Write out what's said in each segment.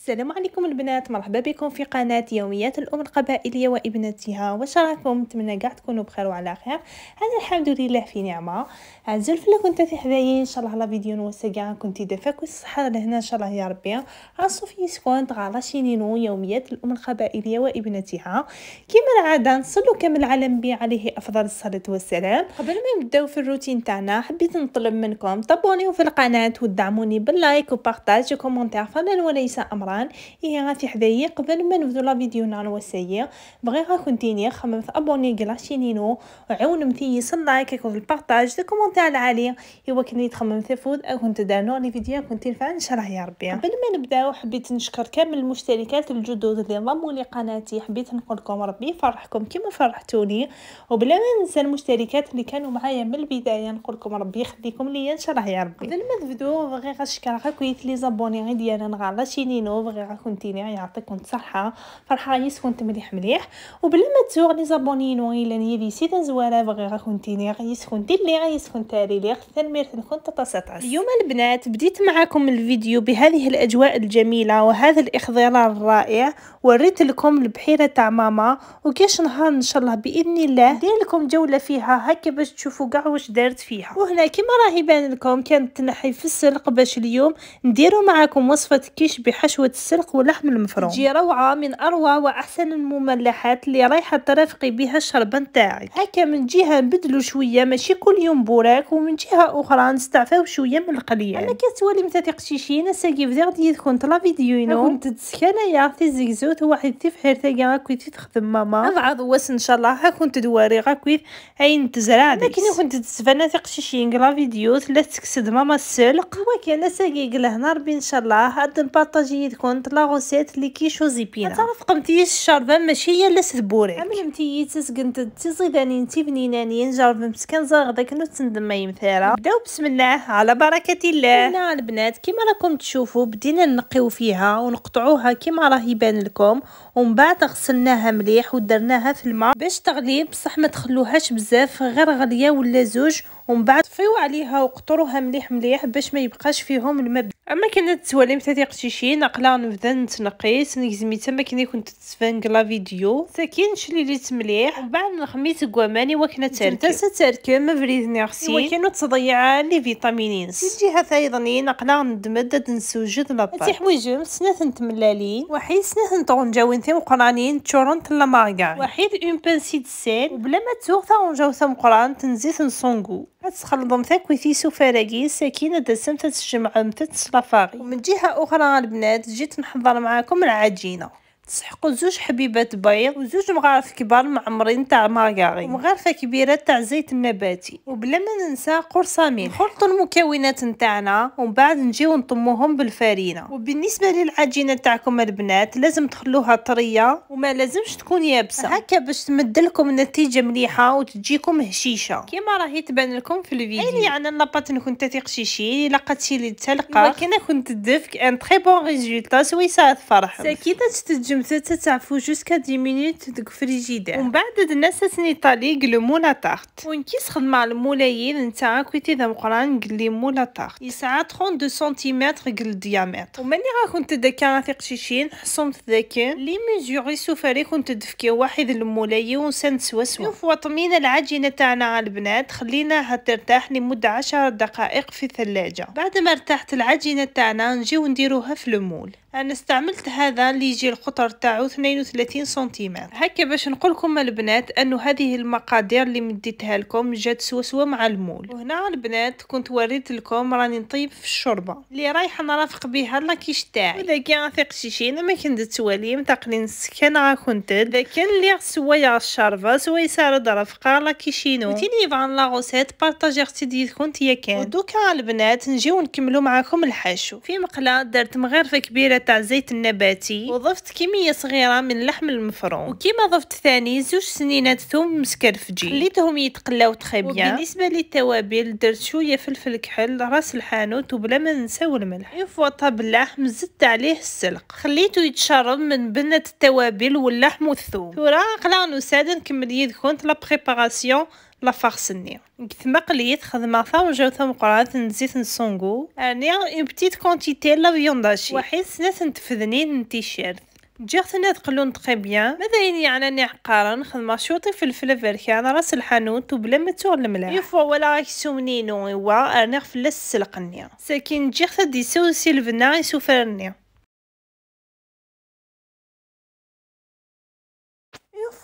السلام عليكم البنات مرحبا بكم في قناة يوميات الأم القبائلية وابنتها واش راكم نتمنى كاع تكونوا بخير وعلى خير أنا الحمد لله في نعمة عزل فلا كنت في حدايا إن شاء الله لا فيديو نوسا كاع كنت دافاك والصحة لهنا إن شاء الله يا ربي عصوفي سكون شينينو يوميات الأم القبائلية وابنتها كما العادة نصلو كامل العالم بي عليه أفضل الصلاة والسلام قبل ما نبداو في الروتين تاعنا حبيت نطلب منكم تابونيو في القناة ودعموني باللايك وبارتاج وكومونتير فضلا وليس أمرا القران ايه غاتي حدايا قبل ما نبدو لا فيديو وسيا بغي بغيت غاكونتيني خممت ابوني وعون مثي مثيس لايك يكون البرتاج دي كومونتير العالي ايوا كني تخمم تفوت او كنت دانو لي فيديو كنت نفع نشرح يا ربي قبل ما نبداو حبيت نشكر كامل المشتركات الجدد اللي انضموا لي قناتي حبيت نقولكم ربي يفرحكم كما فرحتوني وبلا ما ننسى المشتركات اللي كانوا معايا من البدايه نقولكم ربي يخليكم ليا ان شاء الله يا ربي قبل ما نبداو بغي غنشكر غاكويت لي زابوني ديالنا نغالا شينينو صغيره تيني يعطيكم الصحة فرحة فرحايس كنت مليح مليح وبلا ما تسوغ لي زابوني نويلا نيدي سيدا زواره بغيغا كنتيني غيس كنتي اللي غيس كنت لي تنميرت كنت تطاسات اليوم البنات بديت معكم الفيديو بهذه الاجواء الجميله وهذا الاخضرار الرائع وريت لكم البحيره تاع ماما وكاش نهار ان شاء الله باذن الله ندير لكم جوله فيها هكا باش تشوفوا كاع واش دارت فيها وهنا كما راهي بان لكم كانت تنحي في السلق باش اليوم نديروا معكم وصفه كيش بحشوه شوربة السلق واللحم المفروم تجي روعة من أروع وأحسن المملحات اللي رايحة ترافقي بها الشربة نتاعك هكا من جهة نبدلو شوية ماشي كل يوم بوراك ومن جهة أخرى نستعفاو شوية من القليه أنا كتولي متتقشيشي نساقي فيغد لا فيديو فيديوينو كنت تسكن يا في زيزوت واحد تيف هرتاقي كنت تخدم ماما أبعض واس إن شاء الله ها كنت دواري غاكوي عين تزرع لكن كنت تسفنة تقشيشين لا فيديو لا تكسد ماما السلق وكان ساقي قله ربي إن شاء الله هاد نبارطاجي كونت لا غوسيت لي كيشوزي بينا تعرف قمتي الشاربه ماشي هي اللي سبوري عملمتي تسكنت تزيداني بنيناني نجرب مسكن زغدك نو تندم ما يمثيرا بداو بسم الله على بركه الله هنا البنات كما راكم تشوفوا بدينا نقيو فيها ونقطعوها كما راه يبان لكم ومن بعد غسلناها مليح ودرناها في الماء باش تغلي بصح ما تخلوهاش بزاف غير غليه ولا زوج ومن بعد طفيو عليها وقطروها مليح مليح باش ما يبقاش فيهم المبدأ اما كانت تولي شي نقلا نبدا نتنقيس نجزمي تما كني كنت تسفنك لا فيديو ساكن شليليت مليح وبعد نخميت كواماني وكنا تركم تركم فريزني غسي وكانو تضيع لي فيتامينين في الجهه ايضا نقلا ندمد نسوجد لابا تي حوايج سنات نتملالين وحيد سنات نطونجاوين ثيم قرانين تشورنت لا مارغا وحيد اون بانسيد سيل وبلا ما تسوق تاونجاو ثم قران تنزيت نصونغو غتخلطهم ثاك ويثي فراكي ساكينه دسمت تجمع متت الصفاغي ومن جهه اخرى البنات جيت نحضر معاكم العجينه تسحقوا زوج حبيبات بيض وزوج مغارف كبار معمرين تاع مارغارين ومغارفه كبيره تاع زيت النباتي وبلا ما ننسى قرصه ملح نخلطوا المكونات نتاعنا ومن بعد نجيو نطموهم بالفرينه وبالنسبه للعجينه تاعكم البنات لازم تخلوها طريه وما لازمش تكون يابسه هكا باش تمد لكم نتيجه مليحه وتجيكم هشيشه كيما راهي تبان لكم في الفيديو اي يعني لاباط كنت تقشيشي لقاتي لي تلقى كنا كنت دفك ان تري بون ريزولتا سويسه فرح ساكيته تستجم تمتات تعفو جوسكا دي مينوت دوك فريجيدير ومن بعد درنا ساسني طاليك لو مولا تارت ونكيس خدم مع المولايين نتاع كويتي ذا مقران قلي مولا تارت يسعى 32 سنتيمتر قل الديامتر وماني غا كنت داكا شيشين حصمت ذاكن لي ميزوري يسوفاري كنت دفكي واحد المولاي ونسان سوا سوا وفوا طمينا العجينه تاعنا على البنات خليناها ترتاح لمده 10 دقائق في الثلاجه بعد ما ارتاحت العجينه تاعنا نجيو نديروها في المول انا استعملت هذا اللي يجي القطر تاعو 32 سنتيمتر هكا باش نقولكم البنات انه هذه المقادير اللي مديتها لكم جات سوسوه مع المول وهنا البنات كنت وريت لكم راني نطيب في الشوربه اللي رايح نرافق بها لاكيش تاعي اذا كان ثق شيشين ما كنت توالي متقلي السكن غا كنت اذا كان لي سوايا الشارفه سوايا سارد رفقه لاكيشينو تيني فان لا غوسيت بارطاجي اختي يا كان ودوكا البنات نجيو نكملو معاكم الحشو في مقله درت مغرفه كبيره تاع زيت النباتي وضفت كمية صغيرة من اللحم المفروم وكما ضفت ثاني زوج سنينات ثوم مسكرفجي خليتهم يتقلاو تخيبيا بالنسبة للتوابل درت شوية فلفل كحل راس الحانوت وبلا ما نساو الملح يفوا طاب اللحم زدت عليه السلق خليته يتشرب من بنة التوابل واللحم والثوم ثورة قلعنا سادا نكمل يدكم لا بريباراسيون لافاغ سني ثم قليت خدمة ثم وجاو ثم قرات نزيت نسونغو انا اون بتيت كونتيتي لا فيونداشي وحيد سنات نتفذنين نتيشيرت جات هنا تقلو نطقي بيان ماذا يعني اني عقارا نخدم شوطي فلفله بركان راس الحانوت وبلا ما تور الملاح يفوا ولا غيكسو منينو ايوا انا في السلقني ساكن دي ديسو سيلفنا يسوفرني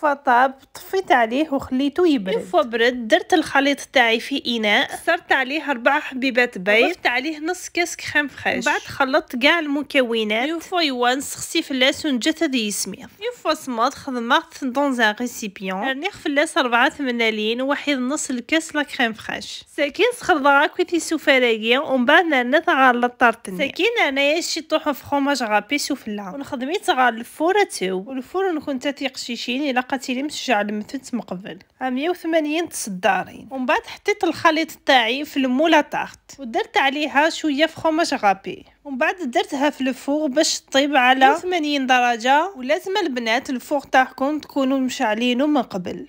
طاب طفيت عليه وخليته يبرد كيف برد درت الخليط تاعي في اناء صرت عليه اربع حبيبات بيض ضفت عليه نص كاس كريم فريش بعد خلطت كاع المكونات يوفو يوان سخسي في فلاس ونجت هذا يسميض يوفو سمض خدمت دون ان ريسيبيون رنيخ فلاس ربعة ثمنالين وحيد نص الكاس لا كريم فريش ساكن سخضرا كويتي سوفراكيا ومن بعد نرنت غار لطرتني ساكن انايا شي طوحو فخوماج غابي سوفلا ونخدميت تغار الفورة تو والفور نكون تاتي قشيشين الى علاقتي اللي مسجعه المثلث مقبل قبل وثمانين تصدارين ومن بعد حطيت الخليط تاعي في المولا تاخت ودرت عليها شويه فخوماج غابي ومن بعد درتها في الفوق باش تطيب على 80 درجه ولازم البنات الفوق تاعكم تكونوا مشعلينه من قبل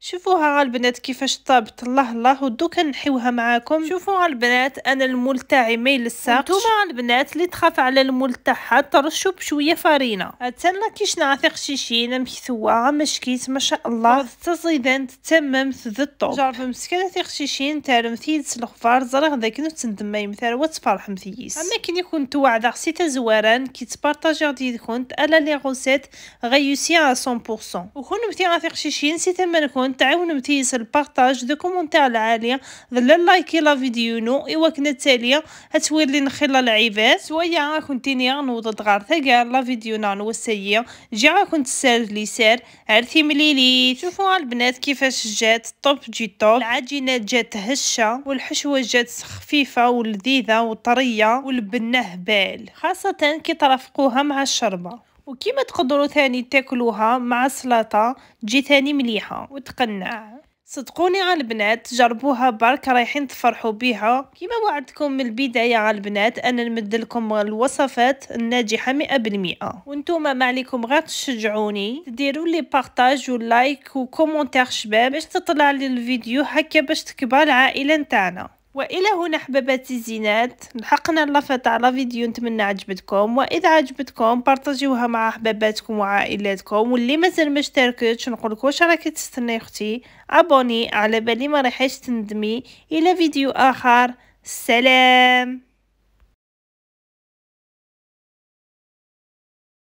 شوفوها البنات كيفاش طابت الله الله ودوكا نحيوها معاكم شوفوها البنات انا المول تاعي ما يلصقش نتوما البنات اللي تخاف على المول تاعها ترشوا بشويه فرينه اتسنى كيش نعثق شيشينا مكثوه مشكيت ما شاء الله تزيدان تتمم ذي الطوب جرب مسكنه شيشين تاع ثيدس الخفار زرق ذاك تندم ما يمثال وتفرح مثيس اما كي كنت وعدا خسيتا زواران كي تبارطاجي غادي كنت على لي غوسيت غيوسي 100% وكون مثي شيشين سي تمنكم هون تعاونوا متيس البارطاج دو كومونتير العالية ظل لايكي لا فيديو إوا كنا التالية هتولي نخلا العباد سوايا كنتيني نوضد دغار ثقال لا فيديو نانو السيئة جي كنت تسال لي سار عرفتي مليلي شوفوا البنات كيفاش جات طوب جي طوب العجينة جات هشة والحشوة جات خفيفة ولذيذة وطرية والبنة هبال خاصة كي ترافقوها مع الشربة وكيما تقدروا ثاني تاكلوها مع سلطة تجي ثاني مليحه وتقنع صدقوني على البنات جربوها برك رايحين تفرحوا بيها كيما وعدتكم من البدايه على البنات انا نمد لكم الوصفات الناجحه مئة بالمئة وانتوما ما عليكم غير تشجعوني تديروا لي بارتاج ولايك وكومونتير شباب باش تطلع لي الفيديو هكا باش تكبر العائله نتاعنا والى هنا حباباتي الزينات لحقنا اللفه على فيديو نتمنى عجبتكم واذا عجبتكم بارطاجيوها مع حباباتكم وعائلاتكم واللي مازال ما اشتركتش نقول لكم واش راكي تستنى اختي ابوني على بالي ما راحش تندمي الى فيديو اخر سلام